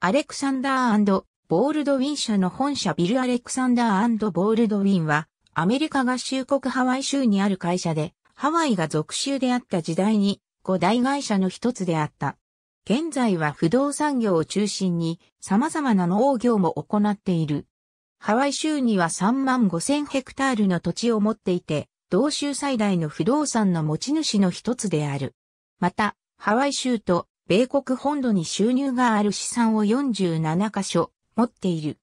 アレクサンダーボールドウィン社の本社ビルアレクサンダーボールドウィンは、アメリカ合衆国ハワイ州にある会社で、ハワイが属州であった時代に、五大会社の一つであった。現在は不動産業を中心に様々な農業も行っている。ハワイ州には3万5千ヘクタールの土地を持っていて、同州最大の不動産の持ち主の一つである。また、ハワイ州と米国本土に収入がある資産を47カ所持っている。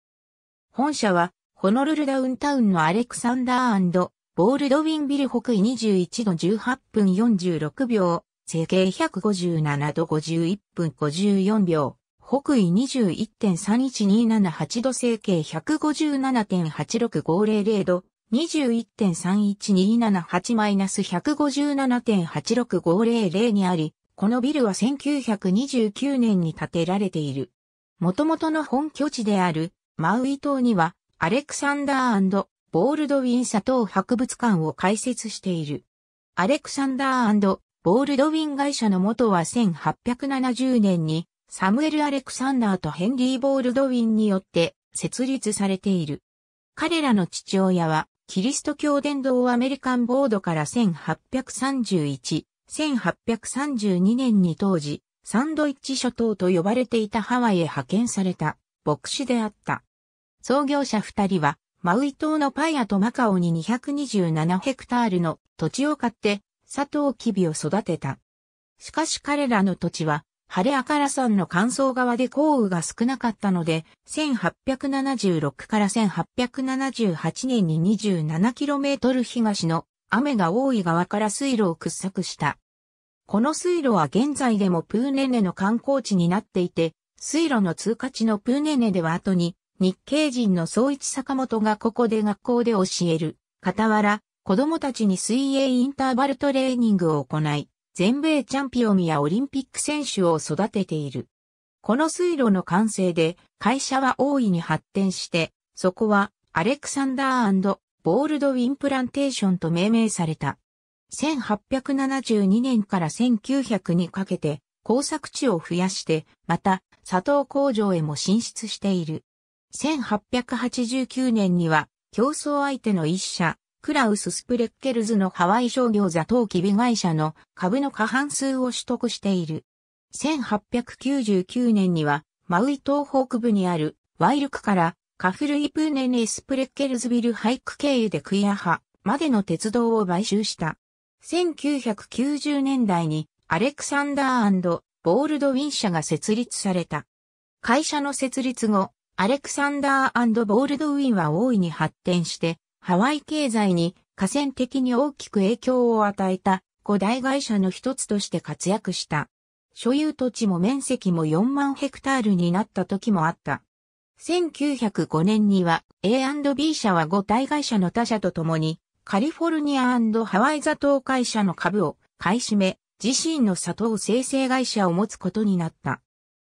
本社は、ホノルルダウンタウンのアレクサンダーボールドウィンビル北緯21度18分46秒、整形157度51分54秒、北緯21.31278度整形157.86500度、21.31278-157.86500にあり、このビルは1929年に建てられている。元々の本拠地であるマウイ島にはアレクサンダーボールドウィン砂糖博物館を開設している。アレクサンダーボールドウィン会社の元は1870年にサムエル・アレクサンダーとヘンリー・ボールドウィンによって設立されている。彼らの父親はキリスト教伝道アメリカンボードから1831 1832年に当時、サンドイッチ諸島と呼ばれていたハワイへ派遣された牧師であった。創業者二人は、マウイ島のパイアとマカオに227ヘクタールの土地を買って、サトウキビを育てた。しかし彼らの土地は、ハレアカラ山の乾燥側で降雨が少なかったので、1876から1878年に 27km 東の雨が多い側から水路を掘削した。この水路は現在でもプーネネの観光地になっていて、水路の通過地のプーネネでは後に、日系人の総一坂本がここで学校で教える。傍ら、子供たちに水泳インターバルトレーニングを行い、全米チャンピオンやオリンピック選手を育てている。この水路の完成で会社は大いに発展して、そこはアレクサンダーボールドウィンプランテーションと命名された。1872年から1900にかけて工作地を増やして、また砂糖工場へも進出している。1889年には競争相手の一社、クラウス・スプレッケルズのハワイ商業座陶機。美会社の株の過半数を取得している。1899年にはマウイ東北部にあるワイルクからカフルイプーネネスプレッケルズビルハイク経由でクイアハまでの鉄道を買収した。1990年代にアレクサンダーボールドウィン社が設立された。会社の設立後、アレクサンダーボールドウィンは大いに発展して、ハワイ経済に河川的に大きく影響を与えた古代会社の一つとして活躍した。所有土地も面積も4万ヘクタールになった時もあった。1905年には A&B 社は5大会社の他社と共にカリフォルニアハワイ座島会社の株を買い占め、自身の砂糖生成会社を持つことになった。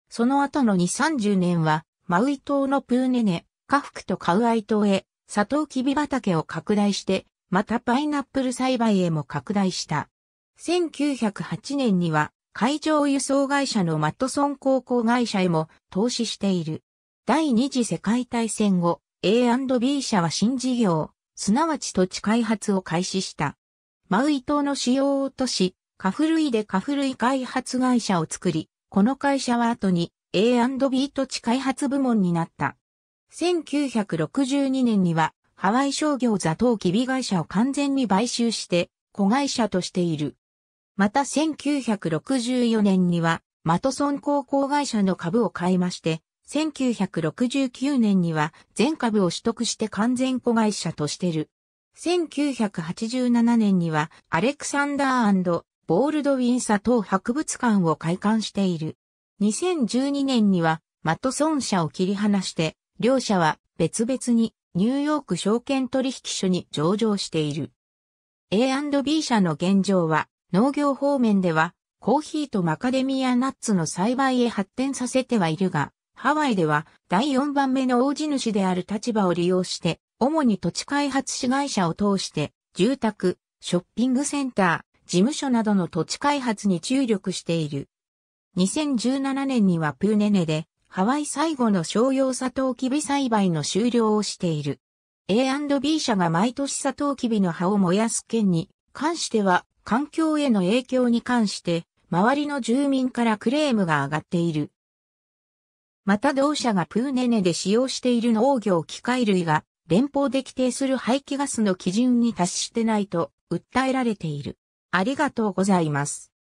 その後の230年は、マウイ島のプーネネ、カフクとカウアイ島へ、砂糖キビ畑を拡大して、またパイナップル栽培へも拡大した。1908年には、海上輸送会社のマットソン航空会社へも投資している。第二次世界大戦後、A&B 社は新事業、すなわち土地開発を開始した。マウイ島のを落とし、カフルイでカフルイ開発会社を作り、この会社は後に A&B 土地開発部門になった。1962年には、ハワイ商業座頭機微会社を完全に買収して、子会社としている。また1964年には、マトソン高校会社の株を買いまして、1969年には全株を取得して完全子会社としてる。1987年にはアレクサンダーボールドウィン佐藤博物館を開館している。2012年にはマットソン社を切り離して、両社は別々にニューヨーク証券取引所に上場している。A&B 社の現状は農業方面ではコーヒーとマカデミアナッツの栽培へ発展させてはいるが、ハワイでは第4番目の大地主である立場を利用して、主に土地開発市会社を通して、住宅、ショッピングセンター、事務所などの土地開発に注力している。2017年にはプーネネで、ハワイ最後の商用サトウキビ栽培の終了をしている。A&B 社が毎年サトウキビの葉を燃やす件に関しては、環境への影響に関して、周りの住民からクレームが上がっている。また同社がプーネネで使用している農業機械類が連邦で規定する排気ガスの基準に達してないと訴えられている。ありがとうございます。